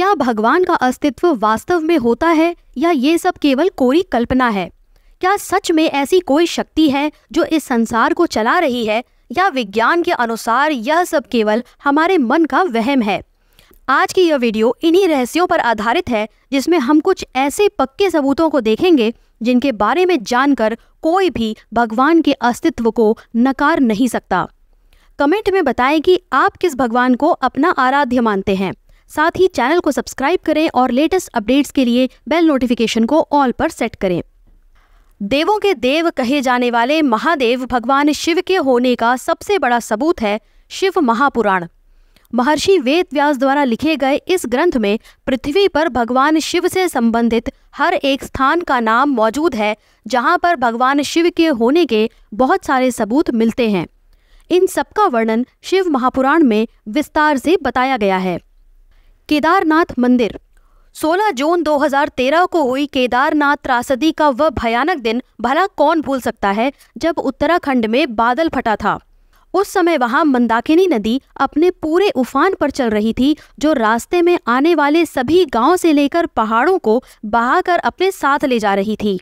क्या भगवान का अस्तित्व वास्तव में होता है या ये सब केवल कोई कल्पना है क्या सच में ऐसी कोई शक्ति है जो इस संसार को चला रही है या विज्ञान के अनुसार यह सब केवल हमारे मन का वहम है आज की यह वीडियो इन्हीं रहस्यों पर आधारित है जिसमें हम कुछ ऐसे पक्के सबूतों को देखेंगे जिनके बारे में जानकर कोई भी भगवान के अस्तित्व को नकार नहीं सकता कमेंट में बताएं कि आप किस भगवान को अपना आराध्य मानते हैं साथ ही चैनल को सब्सक्राइब करें और लेटेस्ट अपडेट्स के लिए बेल नोटिफिकेशन को ऑल पर सेट करें देवों के देव कहे जाने वाले महादेव भगवान शिव के होने का सबसे बड़ा सबूत है शिव महापुराण महर्षि वेद व्यास द्वारा लिखे गए इस ग्रंथ में पृथ्वी पर भगवान शिव से संबंधित हर एक स्थान का नाम मौजूद है जहाँ पर भगवान शिव के होने के बहुत सारे सबूत मिलते हैं इन सबका वर्णन शिव महापुराण में विस्तार से बताया गया है केदारनाथ मंदिर 16 जून 2013 को हुई केदारनाथ त्रासदी का वह भयानक दिन भला कौन भूल सकता है जब उत्तराखंड में बादल फटा था उस समय वहां मंदाकिनी नदी अपने पूरे उफान पर चल रही थी जो रास्ते में आने वाले सभी गांव से लेकर पहाड़ों को बहाकर अपने साथ ले जा रही थी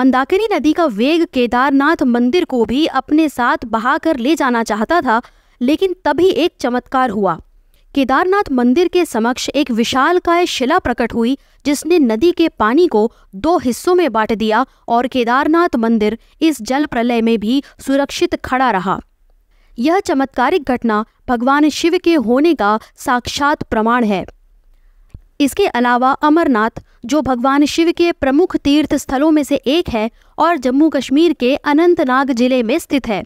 मंदाकिनी नदी का वेग केदारनाथ मंदिर को भी अपने साथ बहाकर ले जाना चाहता था लेकिन तभी एक चमत्कार हुआ केदारनाथ मंदिर के समक्ष एक विशालकाय शिला प्रकट हुई जिसने नदी के पानी को दो हिस्सों में बांट दिया और केदारनाथ मंदिर इस जल प्रलय में भी सुरक्षित खड़ा रहा यह चमत्कारिक घटना भगवान शिव के होने का साक्षात प्रमाण है इसके अलावा अमरनाथ जो भगवान शिव के प्रमुख तीर्थ स्थलों में से एक है और जम्मू कश्मीर के अनंतनाग जिले में स्थित है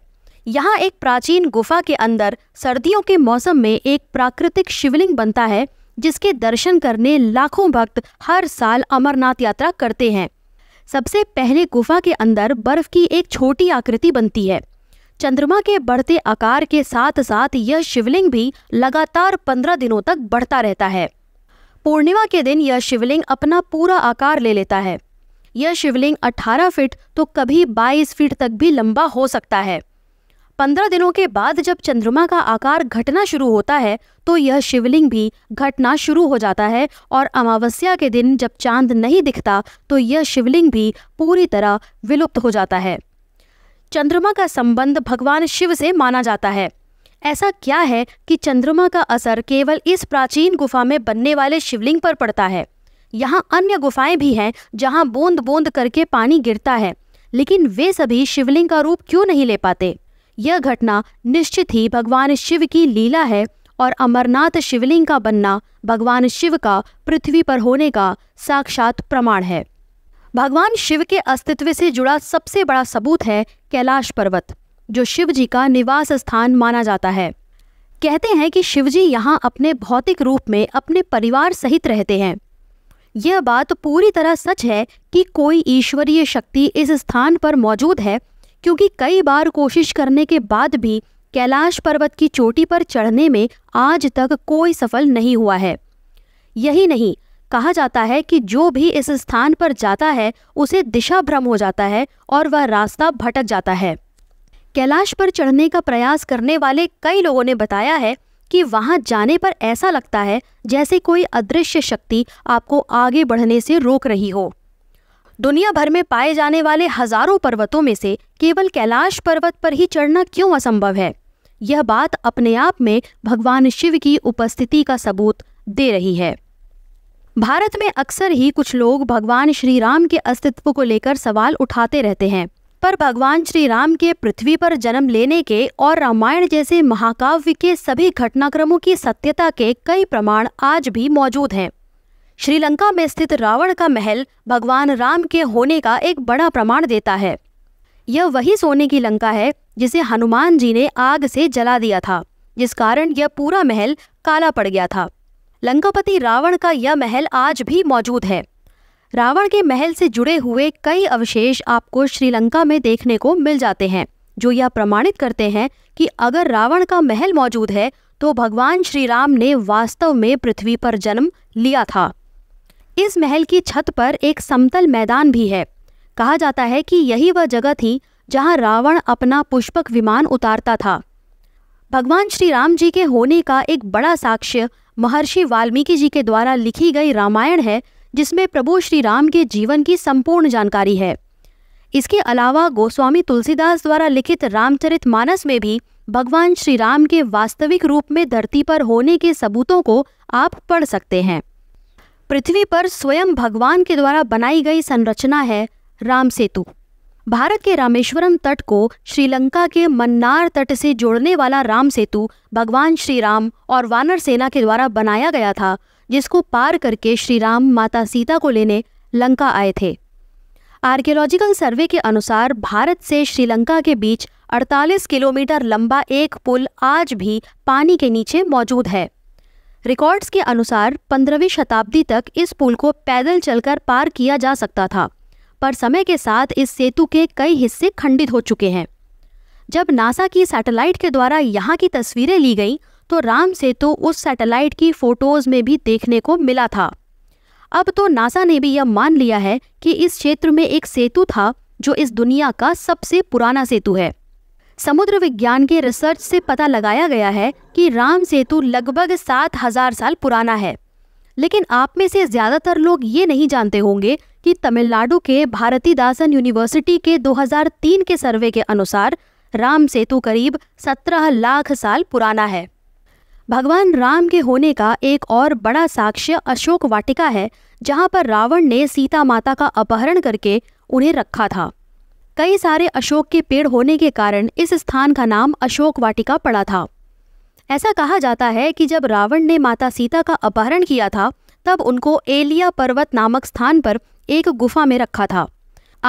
यहाँ एक प्राचीन गुफा के अंदर सर्दियों के मौसम में एक प्राकृतिक शिवलिंग बनता है जिसके दर्शन करने लाखों भक्त हर साल अमरनाथ यात्रा करते हैं सबसे पहले गुफा के अंदर बर्फ की एक छोटी आकृति बनती है चंद्रमा के बढ़ते आकार के साथ साथ यह शिवलिंग भी लगातार पंद्रह दिनों तक बढ़ता रहता है पूर्णिमा के दिन यह शिवलिंग अपना पूरा आकार ले लेता है यह शिवलिंग 18 फीट तो कभी 22 फीट तक भी लंबा हो सकता है पंद्रह दिनों के बाद जब चंद्रमा का आकार घटना शुरू होता है तो यह शिवलिंग भी घटना शुरू हो जाता है और अमावस्या के दिन जब चांद नहीं दिखता तो यह शिवलिंग भी पूरी तरह विलुप्त हो जाता है चंद्रमा का संबंध भगवान शिव से माना जाता है ऐसा क्या है कि चंद्रमा का असर केवल इस प्राचीन गुफा में बनने वाले शिवलिंग पर पड़ता है यहाँ अन्य गुफाएं भी हैं जहाँ बूंद बूंद करके पानी गिरता है लेकिन वे सभी शिवलिंग का रूप क्यों नहीं ले पाते यह घटना निश्चित ही भगवान शिव की लीला है और अमरनाथ शिवलिंग का बनना भगवान शिव का पृथ्वी पर होने का साक्षात प्रमाण है भगवान शिव के अस्तित्व से जुड़ा सबसे बड़ा सबूत है कैलाश पर्वत जो शिव जी का निवास स्थान माना जाता है कहते हैं कि शिव जी यहाँ अपने भौतिक रूप में अपने परिवार सहित रहते हैं यह बात पूरी तरह सच है कि कोई ईश्वरीय शक्ति इस स्थान पर मौजूद है क्योंकि कई बार कोशिश करने के बाद भी कैलाश पर्वत की चोटी पर चढ़ने में आज तक कोई सफल नहीं हुआ है यही नहीं कहा जाता है कि जो भी इस स्थान पर जाता है उसे दिशा भ्रम हो जाता है और वह रास्ता भटक जाता है कैलाश पर चढ़ने का प्रयास करने वाले कई लोगों ने बताया है कि वहाँ जाने पर ऐसा लगता है जैसे कोई अदृश्य शक्ति आपको आगे बढ़ने से रोक रही हो दुनिया भर में पाए जाने वाले हजारों पर्वतों में से केवल कैलाश पर्वत पर ही चढ़ना क्यों असंभव है यह बात अपने आप में भगवान शिव की उपस्थिति का सबूत दे रही है भारत में अक्सर ही कुछ लोग भगवान श्री राम के अस्तित्व को लेकर सवाल उठाते रहते हैं पर भगवान श्री राम के पृथ्वी पर जन्म लेने के और रामायण जैसे महाकाव्य के सभी घटनाक्रमों की सत्यता के कई प्रमाण आज भी मौजूद हैं श्रीलंका में स्थित रावण का महल भगवान राम के होने का एक बड़ा प्रमाण देता है यह वही सोने की लंका है जिसे हनुमान जी ने आग से जला दिया था जिस कारण यह पूरा महल काला पड़ गया था लंकापति रावण का यह महल आज भी मौजूद है रावण के महल से जुड़े हुए कई अवशेष आपको श्रीलंका में देखने को मिल जाते हैं जो यह प्रमाणित करते हैं कि अगर रावण का महल मौजूद है तो भगवान श्री राम ने वास्तव में पृथ्वी पर जन्म लिया था इस महल की छत पर एक समतल मैदान भी है कहा जाता है कि यही वह जगह थी जहां रावण अपना पुष्पक विमान उतारता था भगवान श्री राम जी के होने का एक बड़ा साक्ष्य महर्षि वाल्मीकि जी के द्वारा लिखी गई रामायण है जिसमें प्रभु श्री राम के जीवन की संपूर्ण जानकारी है इसके अलावा गोस्वामी तुलसीदास द्वारा लिखित रामचरित मानस में भी भगवान श्री राम के वास्तविक रूप में धरती पर होने के सबूतों को आप पढ़ सकते हैं पृथ्वी पर स्वयं भगवान के द्वारा बनाई गई संरचना है राम सेतु भारत के रामेश्वरम तट को श्रीलंका के मन्नार तट से जोड़ने वाला राम सेतु भगवान श्री राम और वानर सेना के द्वारा बनाया गया था जिसको पार करके श्री राम माता सीता को लेने लंका आए थे आर्कियोलॉजिकल सर्वे के अनुसार भारत से श्रीलंका के बीच 48 किलोमीटर लंबा एक पुल आज भी पानी के नीचे मौजूद है रिकॉर्ड्स के अनुसार पंद्रहवीं शताब्दी तक इस पुल को पैदल चलकर पार किया जा सकता था पर समय के साथ इस सेतु के कई हिस्से खंडित हो चुके हैं जब नासा की सैटेलाइट के द्वारा यहाँ की तस्वीरें ली गई तो राम सेतु उस सैटेलाइट की फोटोज में भी देखने को मिला था अब तो नासा ने भी यह मान लिया है कि इस क्षेत्र में एक सेतु था जो इस दुनिया का सबसे पुराना सेतु है समुद्र विज्ञान के रिसर्च से पता लगाया गया है कि राम सेतु लगभग सात हजार साल पुराना है लेकिन आप में से ज़्यादातर लोग ये नहीं जानते होंगे कि तमिलनाडु के भारती दासन यूनिवर्सिटी के 2003 के सर्वे के अनुसार राम सेतु करीब 17 लाख साल पुराना है भगवान राम के होने का एक और बड़ा साक्ष्य अशोक वाटिका है जहाँ पर रावण ने सीता माता का अपहरण करके उन्हें रखा था कई सारे अशोक के पेड़ होने के कारण इस स्थान का नाम अशोक वाटिका पड़ा था ऐसा कहा जाता है कि जब रावण ने माता सीता का अपहरण किया था तब उनको एलिया पर्वत नामक स्थान पर एक गुफा में रखा था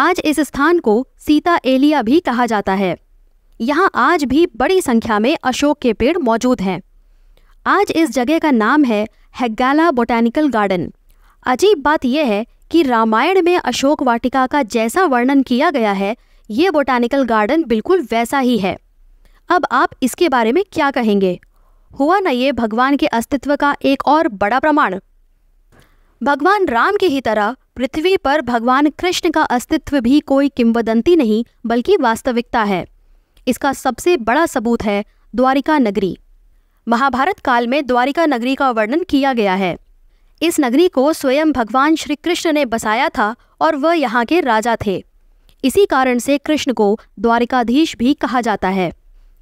आज इस स्थान को सीता एलिया भी कहा जाता है यहाँ आज भी बड़ी संख्या में अशोक के पेड़ मौजूद हैं आज इस जगह का नाम है हेग्गाला बोटैनिकल गार्डन अजीब बात यह है कि रामायण में अशोक वाटिका का जैसा वर्णन किया गया है ये बोटानिकल गार्डन बिल्कुल वैसा ही है अब आप इसके बारे में क्या कहेंगे हुआ न ये भगवान के अस्तित्व का एक और बड़ा प्रमाण भगवान राम की ही तरह पृथ्वी पर भगवान कृष्ण का अस्तित्व भी कोई किंवदंती नहीं बल्कि वास्तविकता है इसका सबसे बड़ा सबूत है द्वारिका नगरी महाभारत काल में द्वारिका नगरी का वर्णन किया गया है इस नगरी को स्वयं भगवान श्री कृष्ण ने बसाया था और वह यहाँ के राजा थे इसी कारण से कृष्ण को द्वारिकाधीश भी कहा जाता है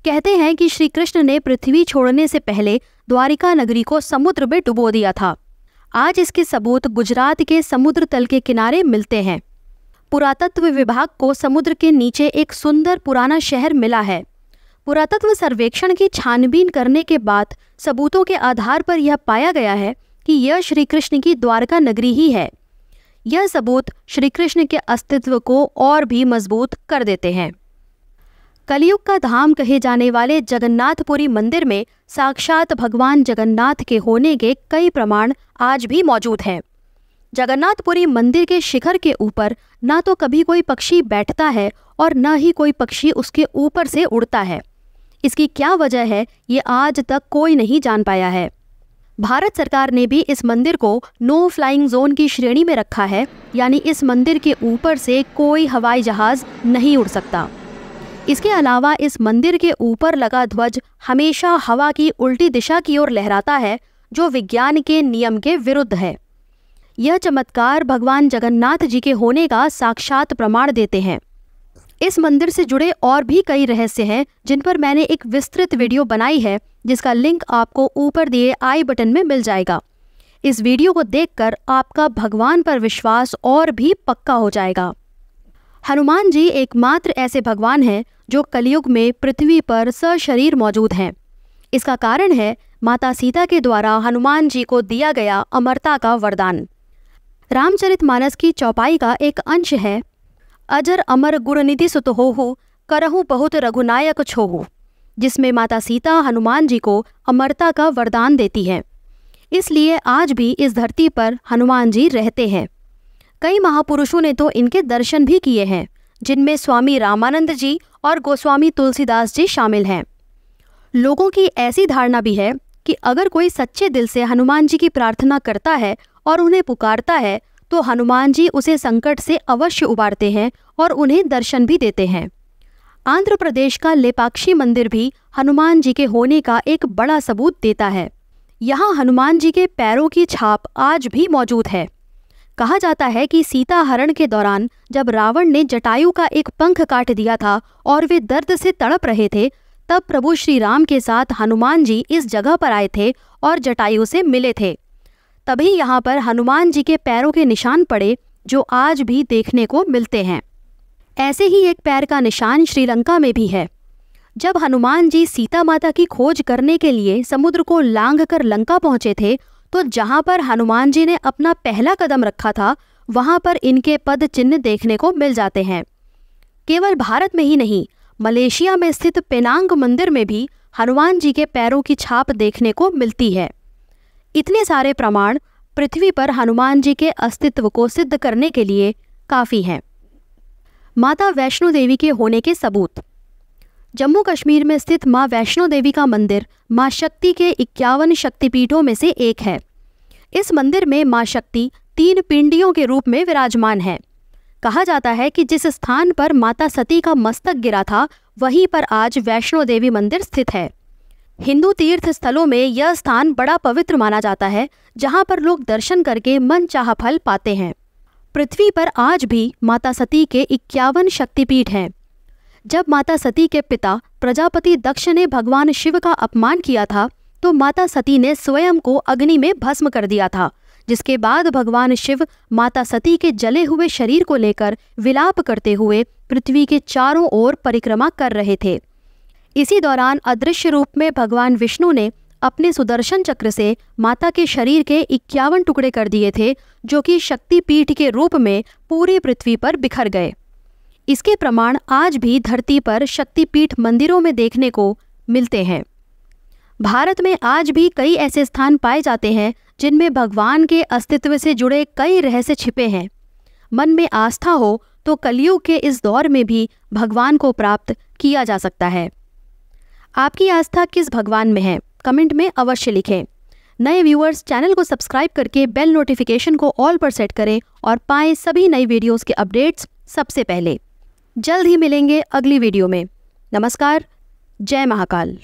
कहते हैं कि श्री कृष्ण ने पृथ्वी छोड़ने से पहले द्वारिका नगरी को समुद्र में डुबो दिया था आज इसके सबूत गुजरात के समुद्र तल के किनारे मिलते हैं पुरातत्व विभाग को समुद्र के नीचे एक सुंदर पुराना शहर मिला है पुरातत्व सर्वेक्षण की छानबीन करने के बाद सबूतों के आधार पर यह पाया गया है कि यह श्री कृष्ण की द्वारका नगरी ही है यह सबूत श्री कृष्ण के अस्तित्व को और भी मजबूत कर देते हैं कलयुग का धाम कहे जाने वाले जगन्नाथपुरी मंदिर में साक्षात भगवान जगन्नाथ के होने के कई प्रमाण आज भी मौजूद हैं जगन्नाथपुरी मंदिर के शिखर के ऊपर न तो कभी कोई पक्षी बैठता है और न ही कोई पक्षी उसके ऊपर से उड़ता है इसकी क्या वजह है ये आज तक कोई नहीं जान पाया है भारत सरकार ने भी इस मंदिर को नो फ्लाइंग जोन की श्रेणी में रखा है यानी इस मंदिर के ऊपर से कोई हवाई जहाज नहीं उड़ सकता इसके अलावा इस मंदिर के ऊपर लगा ध्वज हमेशा हवा की उल्टी दिशा की ओर लहराता है जो विज्ञान के नियम के विरुद्ध है यह चमत्कार भगवान जगन्नाथ जी के होने का साक्षात प्रमाण देते हैं इस मंदिर से जुड़े और भी कई रहस्य हैं जिन पर मैंने एक विस्तृत वीडियो बनाई है जिसका लिंक आपको ऊपर दिए आई बटन में मिल जाएगा इस वीडियो को देखकर आपका भगवान पर विश्वास और भी पक्का हो जाएगा हनुमान जी एकमात्र ऐसे भगवान हैं जो कलयुग में पृथ्वी पर सशरीर मौजूद हैं इसका कारण है माता सीता के द्वारा हनुमान जी को दिया गया अमरता का वरदान रामचरित मानस की चौपाई का एक अंश है अजर अमर गुरनिधि सुत होहु करहु बहुत रघुनायक छोहू जिसमें माता सीता हनुमान जी को अमरता का वरदान देती है इसलिए आज भी इस धरती पर हनुमान जी रहते हैं कई महापुरुषों ने तो इनके दर्शन भी किए हैं जिनमें स्वामी रामानंद जी और गोस्वामी तुलसीदास जी शामिल हैं लोगों की ऐसी धारणा भी है कि अगर कोई सच्चे दिल से हनुमान जी की प्रार्थना करता है और उन्हें पुकारता है तो हनुमान जी उसे संकट से अवश्य उबारते हैं और उन्हें दर्शन भी देते हैं आंध्र प्रदेश का लेपाक्षी मंदिर भी हनुमान जी के होने का एक बड़ा सबूत देता है यहाँ हनुमान जी के पैरों की छाप आज भी मौजूद है कहा जाता है कि सीता हरण के दौरान जब रावण ने जटायु का एक पंख काट दिया था और वे दर्द से तड़प रहे थे तब प्रभु श्री राम के साथ हनुमान जी इस जगह पर आए थे और जटायु से मिले थे तभी यहाँ पर हनुमान जी के पैरों के निशान पड़े जो आज भी देखने को मिलते हैं ऐसे ही एक पैर का निशान श्रीलंका में भी है जब हनुमान जी सीता माता की खोज करने के लिए समुद्र को लांग कर लंका पहुंचे थे तो जहां पर हनुमान जी ने अपना पहला कदम रखा था वहां पर इनके पद चिन्ह देखने को मिल जाते हैं केवल भारत में ही नहीं मलेशिया में स्थित पेनांग मंदिर में भी हनुमान जी के पैरों की छाप देखने को मिलती है इतने सारे प्रमाण पृथ्वी पर हनुमान जी के अस्तित्व को सिद्ध करने के लिए काफ़ी हैं माता वैष्णो देवी के होने के सबूत जम्मू कश्मीर में स्थित माँ वैष्णो देवी का मंदिर माँ शक्ति के इक्यावन शक्तिपीठों में से एक है इस मंदिर में माँ शक्ति तीन पिंडियों के रूप में विराजमान है कहा जाता है कि जिस स्थान पर माता सती का मस्तक गिरा था वहीं पर आज वैष्णो देवी मंदिर स्थित है हिंदू तीर्थ स्थलों में यह स्थान बड़ा पवित्र माना जाता है जहाँ पर लोग दर्शन करके मन चाह फल पाते हैं पृथ्वी पर आज भी माता सती के इक्यावन शक्तिपीठ हैं जब माता सती के पिता प्रजापति दक्ष ने भगवान शिव का अपमान किया था तो माता सती ने स्वयं को अग्नि में भस्म कर दिया था जिसके बाद भगवान शिव माता सती के जले हुए शरीर को लेकर विलाप करते हुए पृथ्वी के चारों ओर परिक्रमा कर रहे थे इसी दौरान अदृश्य रूप में भगवान विष्णु ने अपने सुदर्शन चक्र से माता के शरीर के इक्यावन टुकड़े कर दिए थे जो कि शक्तिपीठ के रूप में पूरी पृथ्वी पर बिखर गए इसके प्रमाण आज भी धरती पर शक्तिपीठ मंदिरों में देखने को मिलते हैं भारत में आज भी कई ऐसे स्थान पाए जाते हैं जिनमें भगवान के अस्तित्व से जुड़े कई रहस्य छिपे हैं मन में आस्था हो तो कलयुग के इस दौर में भी भगवान को प्राप्त किया जा सकता है आपकी आस्था किस भगवान में है कमेंट में अवश्य लिखें नए व्यूअर्स चैनल को सब्सक्राइब करके बेल नोटिफिकेशन को ऑल पर सेट करें और पाएं सभी नई वीडियोस के अपडेट्स सबसे पहले जल्द ही मिलेंगे अगली वीडियो में नमस्कार जय महाकाल